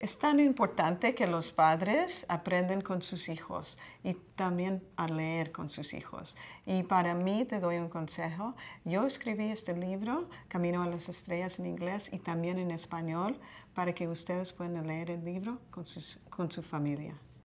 Es tan importante que los padres aprenden con sus hijos y también a leer con sus hijos. Y para mí te doy un consejo. Yo escribí este libro, Camino a las Estrellas, en inglés y también en español, para que ustedes puedan leer el libro con, con su familia.